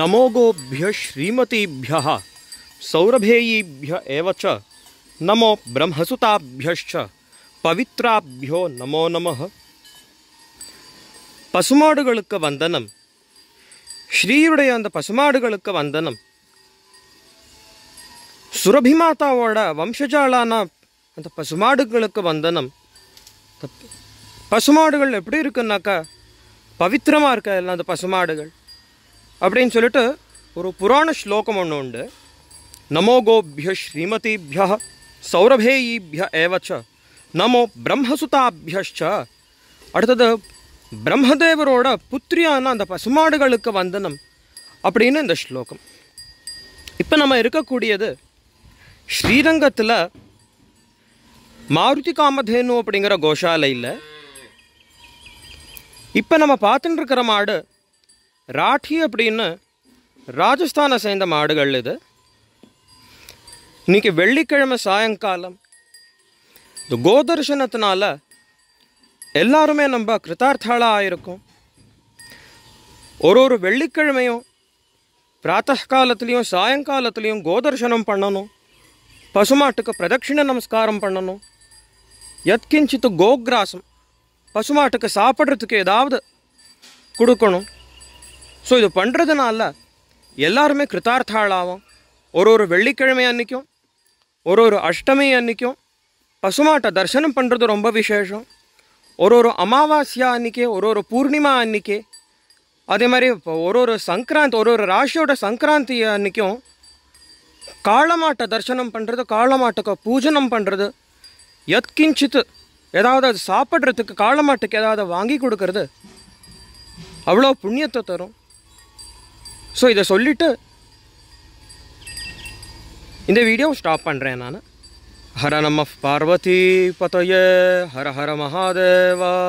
ನಮೋಗೋಭ್ಯ ಶ್ರೀಮತಿಭ್ಯ ಸೌರಭೇಯೀಭ್ಯ ಇವ ನಮೋ ಬ್ರಹ್ಮಸುತಾಭ್ಯಶ್ಚ ಪವಿತ್ರಾಭ್ಯೋ ನಮೋ ನಮಃ ಪಶುಮಾಡುಗ ವಂದನ ಶ್ರೀಯುಡೆಯ ಪಸುಮಾಡುಗ ವಂದನ ಸುರಭಿ ಮಾತಾವೋಡ ವಂಶಜಾಲ ಅಂತ ಪಸುಮಾಡುಗ ವಂದನ ಪಸುಮಾಡುಗಳು ಎಲ್ಲ ಪವಿತ್ರ ಪಸುಮಾಡುಗಳು அப்படின்னு சொல்லிட்டு ஒரு புராண ஸ்லோகம் ஒன்று உண்டு நமோகோபிய ஸ்ரீமதிபிய சௌரபேயிபிய ஏவச்ச நமோ பிரம்மசுதாபியஷ்ச அடுத்தது பிரம்மதேவரோட புத்திரியான அந்த பசுமாடுகளுக்கு வந்தனம் அப்படின்னு இந்த ஸ்லோகம் இப்போ நம்ம இருக்கக்கூடியது ஸ்ரீரங்கத்தில் மாருதி காமதேனு அப்படிங்கிற கோஷாலையில் இப்போ நம்ம பார்த்துட்டு இருக்கிற மாடு ರಾಠಿ ಅಪಜಸ್ಥಾನ ಸೇಂದ ಮಾಿದನಿಕ ಸಾಯಂಕಾಲಂ ಗೋದರ್ಶನ ಎಲ್ಲಾರು ನಮ್ಮ ಕೃತಾರ್ಥಾ ಆಗಿರುಳ್ಳಿಕ ಪ್ರಾತಃ ಕಾಲತಿಯೋ ಸಾಯಂಕಾಲತಿಯೋ ಗೋದರ್ಶನಂ ಪಣ್ಣು ಪಸುಮಾಟು ಪ್ರದಕ್ಷಿಣ ನಮಸ್ಕಾರಂ ಪಣ್ಣು ಯದಕಿಂಚಿತ್ತು ಗೋಕ್ಸಂ ಪಸುಮಾಟು ಸಾಪಡದಕ್ಕೆ ಎದ್ದ ಕೊಡಕು ஸோ இது பண்ணுறதுனால எல்லாருமே கிருத்தார்த்தாளாகும் ஒரு ஒரு வெள்ளிக்கிழமை அன்றைக்கும் ஒரு ஒரு அஷ்டமி அன்றைக்கும் பசுமாட்டை தரிசனம் பண்ணுறது ரொம்ப விசேஷம் ஒரு ஒரு அமாவாஸ்யா அன்றைக்கே ஒரு ஒரு பூர்ணிமா அன்றைக்கே அதே மாதிரி இப்போ ஒரு ஒரு சங்கராந்தி ஒரு ஒரு ராசியோட சங்கராந்தி அன்றைக்கும் காளமாட்டை தரிசனம் பண்ணுறது காளமாட்டுக்கு பூஜனம் பண்ணுறது எத்கிஞ்சித்து ஏதாவது அது சாப்பிட்றதுக்கு காளமாட்டுக்கு ஏதாவது வாங்கி கொடுக்கறது அவ்வளோ புண்ணியத்தை தரும் ஸோ இதை சொல்லிவிட்டு இந்த வீடியோவும் ஸ்டாப் பண்ணுறேன் நான் ஹர நம்ம பார்வதி பதய ஹர ஹர மகாதேவா